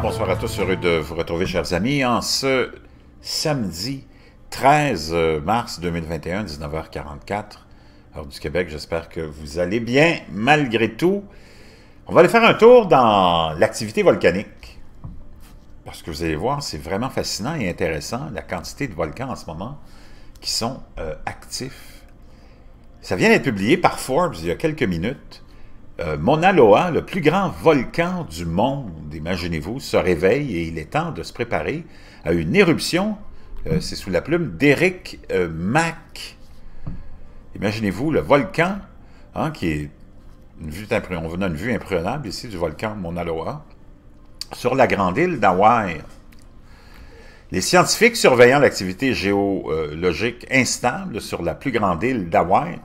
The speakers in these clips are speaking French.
Bonsoir, à tous, heureux de vous retrouver, chers amis, en ce samedi 13 euh, mars 2021, 19h44, heure du Québec. J'espère que vous allez bien, malgré tout. On va aller faire un tour dans l'activité volcanique. Parce que vous allez voir, c'est vraiment fascinant et intéressant, la quantité de volcans en ce moment qui sont euh, actifs. Ça vient d'être publié par Forbes il y a quelques minutes. Euh, « Monaloa, le plus grand volcan du monde, imaginez-vous, se réveille et il est temps de se préparer à une éruption. Euh, c'est sous la plume d'Eric euh, Mac. Mack. Imaginez-vous le volcan, hein, qui est une vue on une vue imprenable ici du volcan Monaloa, sur la grande île d'Hawaï. Les scientifiques surveillant l'activité géologique instable sur la plus grande île d'Hawaï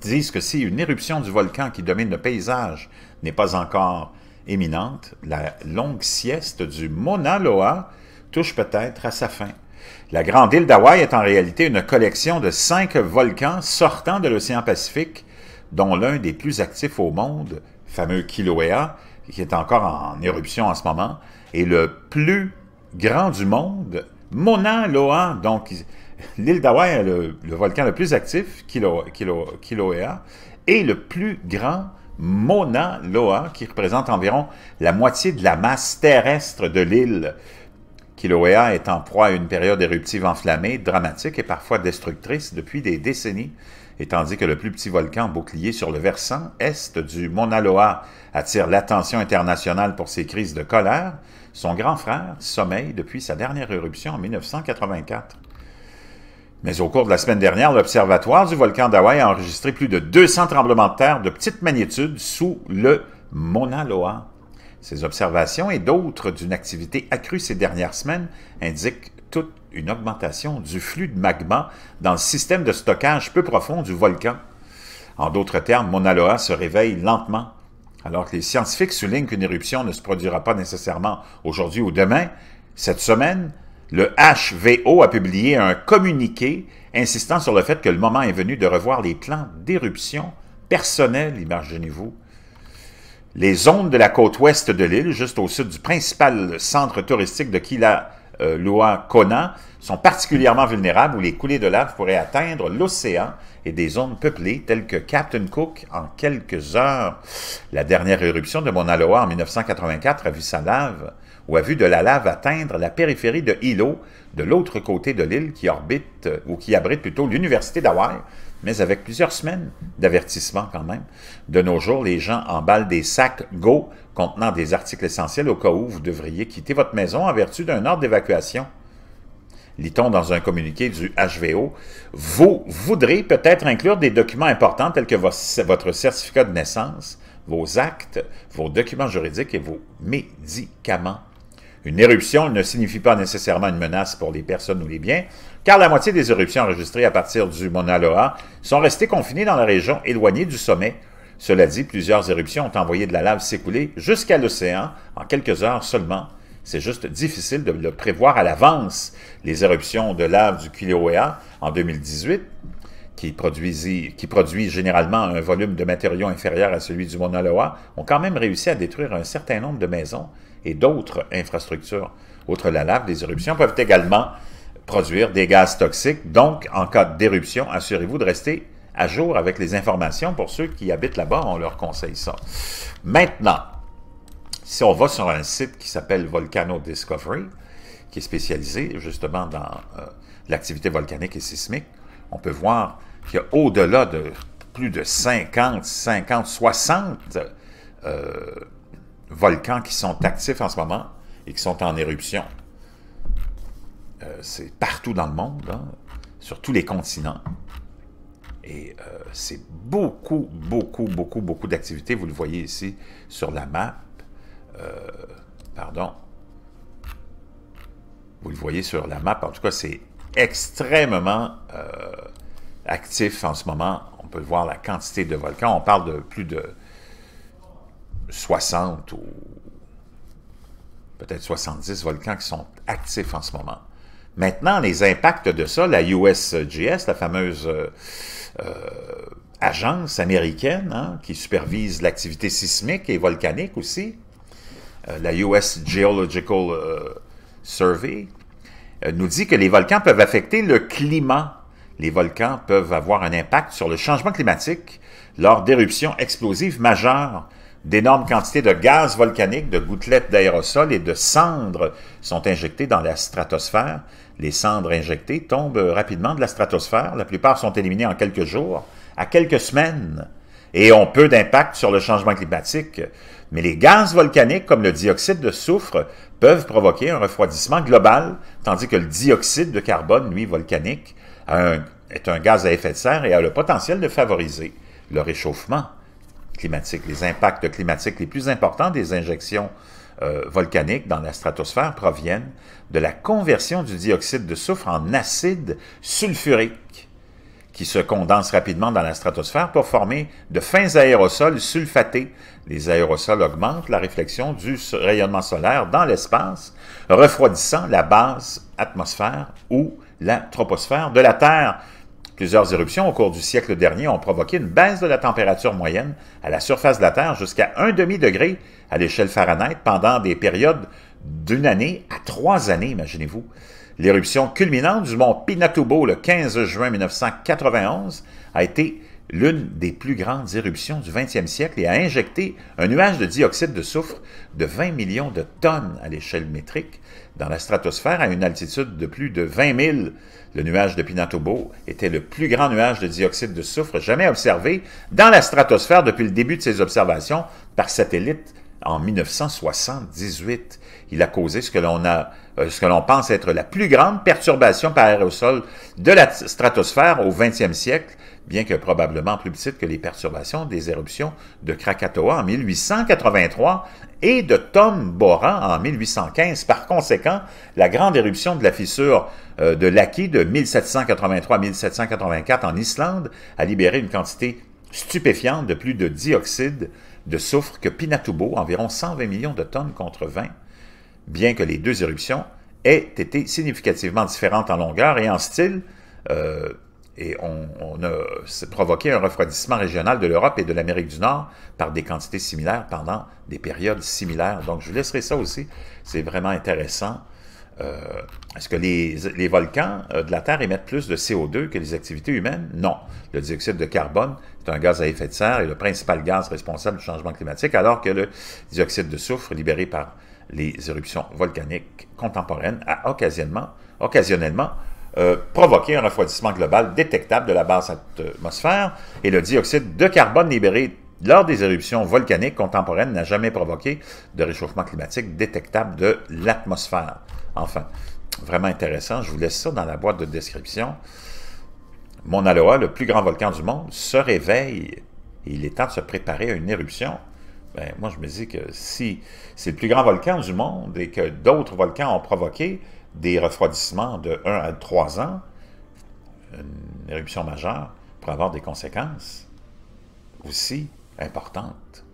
disent que si une éruption du volcan qui domine le paysage n'est pas encore éminente, la longue sieste du Mauna Loa touche peut-être à sa fin. La grande île d'Hawaï est en réalité une collection de cinq volcans sortant de l'océan Pacifique, dont l'un des plus actifs au monde, fameux Kilauea, qui est encore en éruption en ce moment, et le plus grand du monde, Mauna Loa, donc l'île d'Hawaï est le, volcan le plus actif, Kilo, Kiloea, et le plus grand, Mauna Loa, qui représente environ la moitié de la masse terrestre de l'île. Kilauea est en proie à une période éruptive enflammée, dramatique et parfois destructrice depuis des décennies, et tandis que le plus petit volcan bouclier sur le versant est du Mauna Loa attire l'attention internationale pour ses crises de colère, son grand frère sommeille depuis sa dernière éruption en 1984. Mais au cours de la semaine dernière, l'Observatoire du volcan d'Hawaï a enregistré plus de 200 tremblements de terre de petite magnitude sous le Mauna Loa. Ces observations et d'autres d'une activité accrue ces dernières semaines indiquent toute une augmentation du flux de magma dans le système de stockage peu profond du volcan. En d'autres termes, Mauna Loa se réveille lentement. Alors que les scientifiques soulignent qu'une éruption ne se produira pas nécessairement aujourd'hui ou demain, cette semaine, le HVO a publié un communiqué insistant sur le fait que le moment est venu de revoir les plans d'éruption personnels, imaginez-vous. Les zones de la côte ouest de l'île, juste au sud du principal centre touristique de Kila euh, Kona sont particulièrement vulnérables où les coulées de lave pourraient atteindre l'océan et des zones peuplées telles que Captain Cook en quelques heures. La dernière éruption de Mauna en 1984 a vu sa lave ou a vu de la lave atteindre la périphérie de Hilo de l'autre côté de l'île qui orbite euh, ou qui abrite plutôt l'université d'Hawaï mais avec plusieurs semaines d'avertissement quand même. De nos jours, les gens emballent des sacs Go contenant des articles essentiels au cas où vous devriez quitter votre maison en vertu d'un ordre d'évacuation. Lit-on dans un communiqué du HVO, vous voudrez peut-être inclure des documents importants tels que votre certificat de naissance, vos actes, vos documents juridiques et vos médicaments. Une éruption ne signifie pas nécessairement une menace pour les personnes ou les biens, car la moitié des éruptions enregistrées à partir du Mauna Loa sont restées confinées dans la région éloignée du sommet, cela dit, plusieurs éruptions ont envoyé de la lave s'écouler jusqu'à l'océan en quelques heures seulement. C'est juste difficile de le prévoir à l'avance. Les éruptions de lave du Kilauea en 2018, qui, produisent produit généralement un volume de matériaux inférieur à celui du Mauna Loa, ont quand même réussi à détruire un certain nombre de maisons et d'autres infrastructures. Outre la lave, les éruptions peuvent également produire des gaz toxiques. Donc, en cas d'éruption, assurez-vous de rester à jour avec les informations pour ceux qui habitent là-bas, on leur conseille ça. Maintenant, si on va sur un site qui s'appelle Volcano Discovery, qui est spécialisé justement dans euh, l'activité volcanique et sismique, on peut voir qu'il y a au-delà de plus de 50, 50, 60 volcans qui sont actifs en ce moment et qui sont en éruption. Euh, c'est partout dans le monde, hein, sur tous les continents. Et euh, c'est beaucoup, beaucoup, beaucoup, beaucoup d'activités. Vous le voyez ici sur la map. Euh, pardon. Vous le voyez sur la map. En tout cas, c'est extrêmement euh, actif en ce moment. On peut voir la quantité de volcans. On parle de plus de 60 ou peut-être 70 volcans qui sont actifs en ce moment. Maintenant, les impacts de ça, la USGS, la fameuse euh, euh, agence américaine hein, qui supervise l'activité sismique et volcanique aussi, euh, la US Geological Survey, nous dit que les volcans peuvent affecter le climat. Les volcans peuvent avoir un impact sur le changement climatique lors d'éruptions explosives majeures D'énormes quantités de gaz volcanique, de gouttelettes d'aérosol et de cendres sont injectées dans la stratosphère. Les cendres injectées tombent rapidement de la stratosphère. La plupart sont éliminées en quelques jours, à quelques semaines, et ont peu d'impact sur le changement climatique. Mais les gaz volcaniques, comme le dioxyde de soufre, peuvent provoquer un refroidissement global, tandis que le dioxyde de carbone, lui, volcanique, est un gaz à effet de serre et a le potentiel de favoriser le réchauffement les impacts climatiques les plus importants des injections euh, volcaniques dans la stratosphère proviennent de la conversion du dioxyde de soufre en acide sulfurique qui se condense rapidement dans la stratosphère pour former de fins aérosols sulfatés. Les aérosols augmentent la réflexion du rayonnement solaire dans l'espace, refroidissant la base atmosphère ou la troposphère de la Terre. Plusieurs éruptions au cours du siècle dernier ont provoqué une baisse de la température moyenne à la surface de la Terre jusqu'à un demi-degré à l'échelle Fahrenheit pendant des périodes d'une année à trois années, imaginez-vous. L'éruption culminante du mont Pinatubo le 15 juin 1991 a été l'une des plus grandes éruptions du 20e siècle et a injecté un nuage de dioxyde de soufre de 20 millions de tonnes à l'échelle métrique dans la stratosphère à une altitude de plus de 20 000. Le nuage de Pinatubo était le plus grand nuage de dioxyde de soufre jamais observé dans la stratosphère depuis le début de ses observations par satellite en 1978. Il a causé ce que l'on a euh, ce que l'on pense être la plus grande perturbation par aérosol de la stratosphère au 20e siècle, bien que probablement plus petite que les perturbations des éruptions de Krakatoa en 1883 et de Tomboran en 1815. Par conséquent, la grande éruption de la fissure euh, de Laki de 1783 1784 en Islande a libéré une quantité stupéfiante de plus de dioxyde de soufre que Pinatubo, environ 120 millions de tonnes contre 20, bien que les deux éruptions aient été significativement différentes en longueur et en style, euh, et on, on a provoqué un refroidissement régional de l'Europe et de l'Amérique du Nord par des quantités similaires pendant des périodes similaires. Donc, je vous laisserai ça aussi. C'est vraiment intéressant. Euh, est-ce que les, volcans euh, de la Terre émettent plus de CO2 que les activités humaines? Non. Le dioxyde de carbone est un gaz à effet de serre et le principal gaz responsable du changement climatique, alors que le dioxyde de soufre libéré par les éruptions volcaniques contemporaines a occasionnellement, euh, provoqué un refroidissement global détectable de la basse atmosphère et le dioxyde de carbone libéré lors des éruptions volcaniques contemporaines n'a jamais provoqué de réchauffement climatique détectable de l'atmosphère. Enfin, vraiment intéressant, je vous laisse ça dans la boîte de description. Mon aloha, le plus grand volcan du monde, se réveille et il est temps de se préparer à une éruption. Ben, moi, je me dis que si c'est le plus grand volcan du monde et que d'autres volcans ont provoqué des refroidissements de 1 à 3 ans, une éruption majeure pourrait avoir des conséquences aussi importante.